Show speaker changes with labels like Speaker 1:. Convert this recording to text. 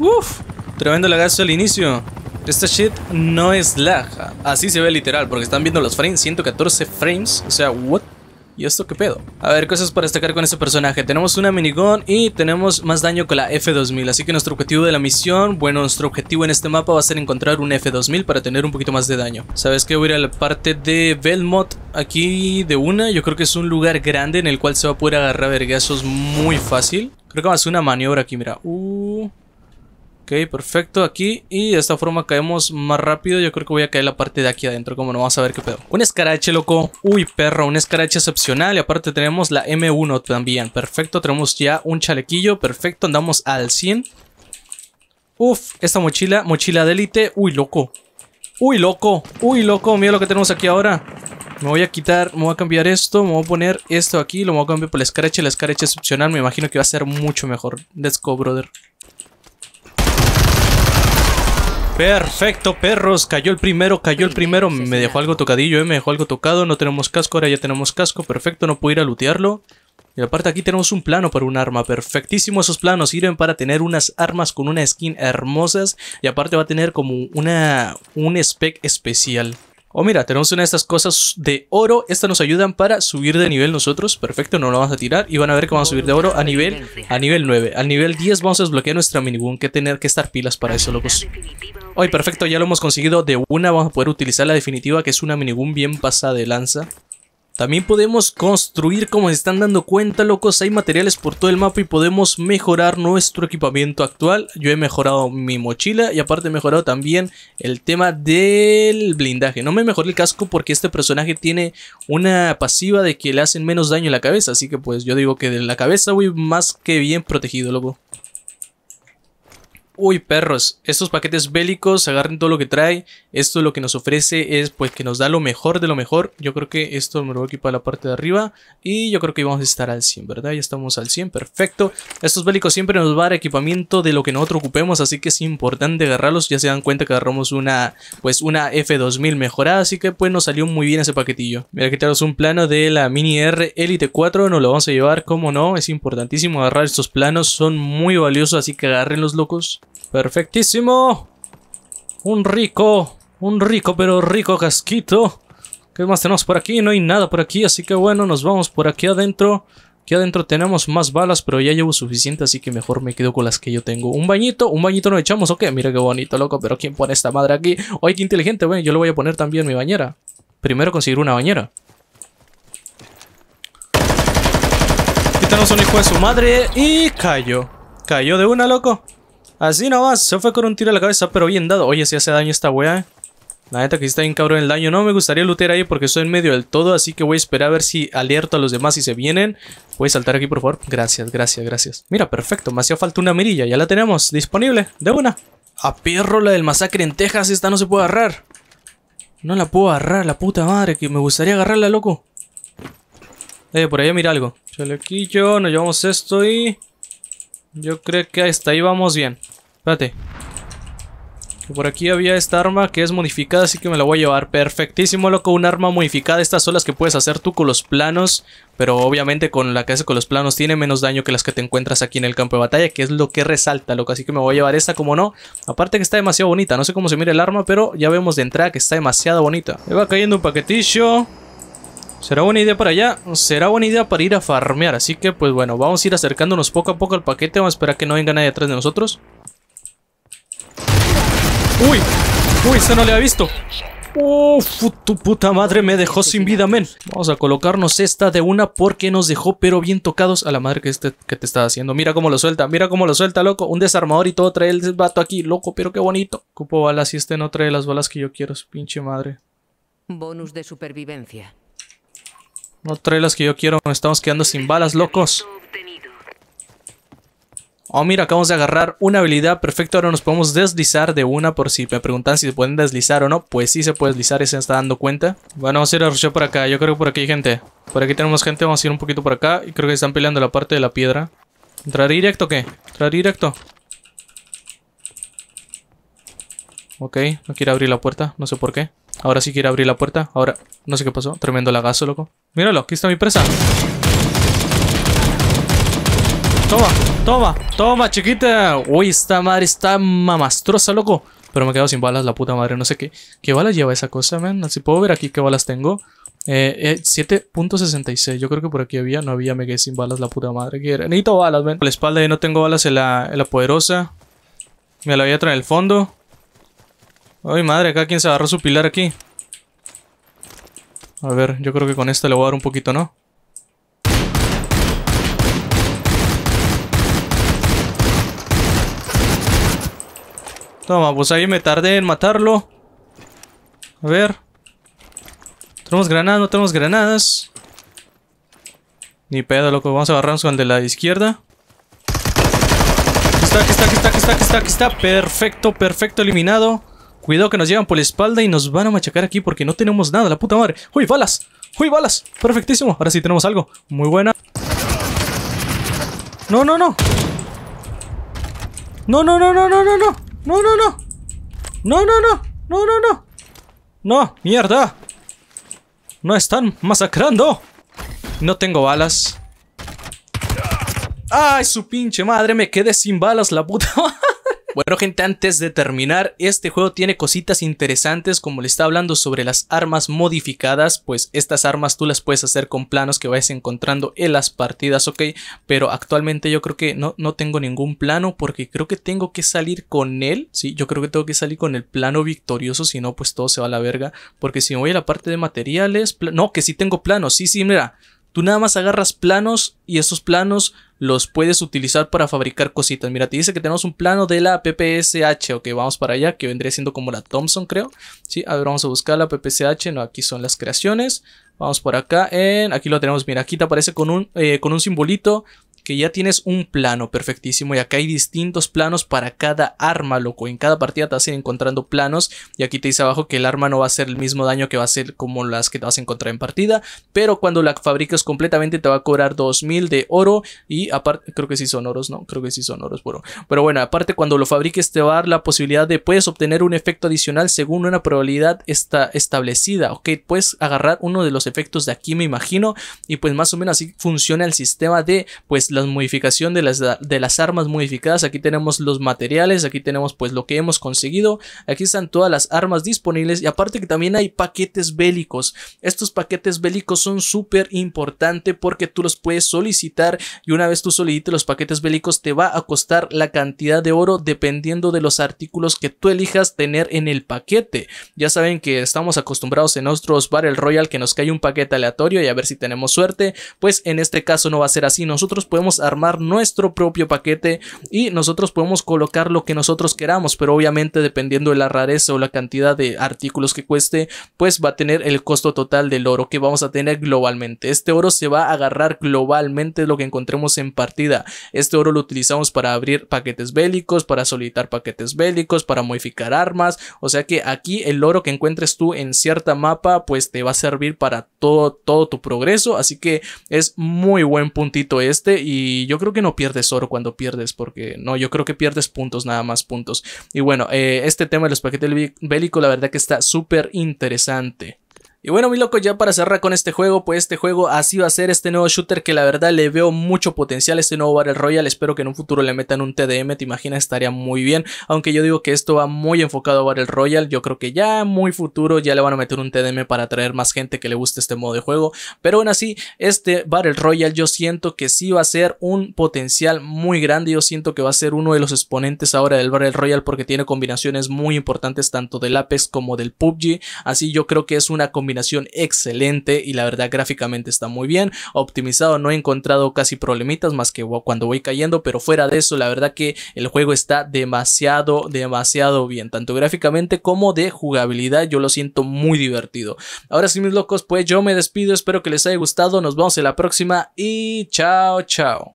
Speaker 1: Uf, tremendo lagazo al inicio. Esta shit no es laja Así se ve literal, porque están viendo los frames, 114 frames. O sea, what? ¿Y esto qué pedo? A ver, cosas para destacar con este personaje. Tenemos una minigun y tenemos más daño con la F2000. Así que nuestro objetivo de la misión, bueno, nuestro objetivo en este mapa va a ser encontrar un F2000 para tener un poquito más de daño. ¿Sabes qué? Voy a ir a la parte de Belmont aquí de una. Yo creo que es un lugar grande en el cual se va a poder agarrar vergazos muy fácil. Creo que va a hacer una maniobra aquí, mira. Uh... Ok, perfecto, aquí. Y de esta forma caemos más rápido. Yo creo que voy a caer la parte de aquí adentro, como no vamos a ver qué pedo. Un escarache, loco. Uy, perro, un escarache excepcional. Y aparte tenemos la M1 también. Perfecto, tenemos ya un chalequillo. Perfecto, andamos al 100. Uf, esta mochila, mochila de élite. Uy, loco. Uy, loco. Uy, loco, mira lo que tenemos aquí ahora. Me voy a quitar, me voy a cambiar esto, me voy a poner esto aquí, lo voy a cambiar por el escarache, el escarache excepcional, me imagino que va a ser mucho mejor. Let's go, brother. Perfecto, perros. Cayó el primero, cayó el primero. Me dejó algo tocadillo, eh, Me dejó algo tocado. No tenemos casco, ahora ya tenemos casco. Perfecto, no puedo ir a lootearlo. Y aparte aquí tenemos un plano para un arma, perfectísimo esos planos, sirven para tener unas armas con una skin hermosas y aparte va a tener como una, un spec especial. Oh, mira, tenemos una de estas cosas de oro. Estas nos ayudan para subir de nivel nosotros. Perfecto, no lo vamos a tirar. Y van a ver que vamos a subir de oro a nivel, a nivel 9. Al nivel 10 vamos a desbloquear nuestra minigun. Que tener que estar pilas para eso, locos. Hoy, perfecto, ya lo hemos conseguido de una. Vamos a poder utilizar la definitiva, que es una minigun bien pasada de lanza. También podemos construir, como se están dando cuenta, locos, hay materiales por todo el mapa y podemos mejorar nuestro equipamiento actual. Yo he mejorado mi mochila y aparte he mejorado también el tema del blindaje. No me mejoré el casco porque este personaje tiene una pasiva de que le hacen menos daño en la cabeza, así que pues yo digo que de la cabeza voy más que bien protegido, loco uy perros, estos paquetes bélicos, agarren todo lo que trae, esto lo que nos ofrece es pues que nos da lo mejor de lo mejor, yo creo que esto me lo voy a equipar a la parte de arriba y yo creo que vamos a estar al 100, ¿verdad? Ya estamos al 100, perfecto, estos bélicos siempre nos va a dar equipamiento de lo que nosotros ocupemos, así que es importante agarrarlos, ya se dan cuenta que agarramos una, pues una F2000 mejorada, así que pues nos salió muy bien ese paquetillo. Mira, aquí tenemos un plano de la Mini R Elite 4, nos lo vamos a llevar, como no, es importantísimo agarrar estos planos, son muy valiosos, así que los locos. Perfectísimo. Un rico, un rico pero rico casquito. ¿Qué más tenemos por aquí? No hay nada por aquí, así que bueno, nos vamos por aquí adentro. Aquí adentro tenemos más balas, pero ya llevo suficiente, así que mejor me quedo con las que yo tengo. Un bañito, un bañito nos echamos, Ok, Mira qué bonito, loco, pero ¿quién pone esta madre aquí? Ay, qué inteligente, bueno, yo le voy a poner también mi bañera. Primero conseguir una bañera. Quitamos un hijo de su madre y cayó. Cayó de una, loco. Así nomás, se fue con un tiro a la cabeza, pero bien dado. Oye, si hace daño esta wea. La neta que está bien cabrón el daño. No me gustaría lootear ahí porque estoy en medio del todo, así que voy a esperar a ver si alerto a los demás y se vienen. Voy a saltar aquí, por favor. Gracias, gracias, gracias. Mira, perfecto, me hacía falta una mirilla. Ya la tenemos disponible, de una. A pierro la del masacre en Texas, esta no se puede agarrar. No la puedo agarrar, la puta madre, que me gustaría agarrarla, loco. Eh, por allá mira algo. Chalequillo, nos llevamos esto y... Yo creo que está. ahí vamos bien. Espérate. Por aquí había esta arma que es modificada, así que me la voy a llevar. Perfectísimo, loco. Un arma modificada. Estas son las que puedes hacer tú con los planos. Pero obviamente con la que hace con los planos tiene menos daño que las que te encuentras aquí en el campo de batalla. Que es lo que resalta, loco. Así que me voy a llevar esta como no. Aparte que está demasiado bonita. No sé cómo se mira el arma, pero ya vemos de entrada que está demasiado bonita. Me va cayendo un paquetillo. Será buena idea para allá, será buena idea para ir a farmear, así que pues bueno, vamos a ir acercándonos poco a poco al paquete, vamos a esperar que no venga nadie atrás de nosotros. Uy, uy, se no le ha visto. Uf, tu puta madre me dejó sin vida, men. Vamos a colocarnos esta de una porque nos dejó pero bien tocados a la madre que, este, que te está haciendo. Mira cómo lo suelta, mira cómo lo suelta, loco. Un desarmador y todo trae el vato aquí, loco, pero qué bonito. Cupo balas y este no trae las balas que yo quiero, su pinche madre. Bonus de supervivencia. No trae las que yo quiero, nos estamos quedando sin balas, locos. Oh, mira, acabamos de agarrar una habilidad. Perfecto, ahora nos podemos deslizar de una por si me preguntan si se pueden deslizar o no. Pues sí se puede deslizar y se está dando cuenta. Bueno, vamos a ir a rushear por acá. Yo creo que por aquí hay gente. Por aquí tenemos gente, vamos a ir un poquito por acá. Y creo que están peleando la parte de la piedra. ¿Entrar directo o qué? ¿Entrar directo? Ok, no quiere abrir la puerta, no sé por qué. Ahora sí quiere abrir la puerta. Ahora, no sé qué pasó. Tremendo lagazo, loco. Míralo, aquí está mi presa. Toma, toma, toma, chiquita. Uy, esta madre está mamastrosa, loco. Pero me quedo sin balas, la puta madre. No sé qué. ¿Qué balas lleva esa cosa, man? Si puedo ver aquí qué balas tengo. Eh, 7.66. Eh, yo creo que por aquí había. No había, me quedé sin balas, la puta madre. Necesito balas, man. Por la espalda y no tengo balas en la, poderosa. Me la voy a traer el fondo. Ay, madre, acá quien se agarró su pilar aquí. A ver, yo creo que con esta le voy a dar un poquito, ¿no? Toma, pues ahí me tardé en matarlo. A ver. ¿Tenemos granadas? No tenemos granadas. Ni pedo, loco. Vamos a agarrarnos con el de la izquierda. Aquí está, aquí está, aquí está, aquí está, aquí está, está. Perfecto, perfecto, eliminado. Cuidado que nos llevan por la espalda y nos van a machacar aquí porque no tenemos nada, la puta madre. ¡Uy, balas! ¡Uy, balas! Perfectísimo. Ahora sí tenemos algo. Muy buena. No, no, no. No, no, no, no, no, no, no. No, no, no. No, no, no. No, no, no. No, mierda. No están masacrando. No tengo balas. ¡Ay, su pinche madre! Me quedé sin balas, la puta. Bueno gente, antes de terminar, este juego tiene cositas interesantes como le está hablando sobre las armas modificadas, pues estas armas tú las puedes hacer con planos que vayas encontrando en las partidas, ok, pero actualmente yo creo que no, no tengo ningún plano porque creo que tengo que salir con él, sí, yo creo que tengo que salir con el plano victorioso, si no pues todo se va a la verga, porque si me voy a la parte de materiales, no, que sí tengo planos, sí, sí, mira, Tú nada más agarras planos y esos planos los puedes utilizar para fabricar cositas. Mira, te dice que tenemos un plano de la PPSH. Ok, vamos para allá, que vendría siendo como la Thompson, creo. Sí, a ver, vamos a buscar la PPSH. No, aquí son las creaciones. Vamos por acá. En, aquí lo tenemos, mira, aquí te aparece con un, eh, con un simbolito que ya tienes un plano perfectísimo y acá hay distintos planos para cada arma, loco. En cada partida te vas a encontrando planos y aquí te dice abajo que el arma no va a hacer el mismo daño que va a ser como las que te vas a encontrar en partida, pero cuando la fabricas completamente te va a cobrar 2000 de oro y aparte, creo que sí son oros, no, creo que sí son oros, bueno. Pero bueno, aparte cuando lo fabriques te va a dar la posibilidad de puedes obtener un efecto adicional según una probabilidad está establecida, ok, puedes agarrar uno de los efectos de aquí me imagino y pues más o menos así funciona el sistema de pues la modificación de las, de las armas modificadas, aquí tenemos los materiales, aquí tenemos pues lo que hemos conseguido, aquí están todas las armas disponibles y aparte que también hay paquetes bélicos. Estos paquetes bélicos son súper importante porque tú los puedes solicitar y una vez tú solicites los paquetes bélicos te va a costar la cantidad de oro dependiendo de los artículos que tú elijas tener en el paquete. Ya saben que estamos acostumbrados en nuestros Battle royal que nos cae un paquete aleatorio y a ver si tenemos suerte, pues en este caso no va a ser así, nosotros podemos armar nuestro propio paquete y nosotros podemos colocar lo que nosotros queramos, pero obviamente dependiendo de la rareza o la cantidad de artículos que cueste, pues va a tener el costo total del oro que vamos a tener globalmente. Este oro se va a agarrar globalmente lo que encontremos en partida. Este oro lo utilizamos para abrir paquetes bélicos, para solicitar paquetes bélicos, para modificar armas, o sea que aquí el oro que encuentres tú en cierta mapa pues te va a servir para todo, todo tu progreso, así que es muy buen puntito este y y yo creo que no pierdes oro cuando pierdes, porque no, yo creo que pierdes puntos, nada más puntos. Y bueno, eh, este tema de los paquetes bélicos, la verdad que está súper interesante. Y bueno, mi loco, ya para cerrar con este juego, pues este juego así va a ser este nuevo shooter que la verdad le veo mucho potencial, este nuevo Battle Royale, espero que en un futuro le metan un TDM, te imaginas, estaría muy bien, aunque yo digo que esto va muy enfocado a Battle Royale, yo creo que ya muy futuro ya le van a meter un TDM para atraer más gente que le guste este modo de juego, pero aún así, este Battle Royale yo siento que sí va a ser un potencial muy grande, yo siento que va a ser uno de los exponentes ahora del Battle Royale porque tiene combinaciones muy importantes tanto del Apex como del PUBG, así yo creo que es una combinación combinación excelente y la verdad gráficamente está muy bien. Optimizado, no he encontrado casi problemitas más que cuando voy cayendo, pero fuera de eso, la verdad que el juego está demasiado, demasiado bien, tanto gráficamente como de jugabilidad. Yo lo siento muy divertido. Ahora sí, mis locos, pues yo me despido. Espero que les haya gustado. Nos vemos en la próxima y chao, chao.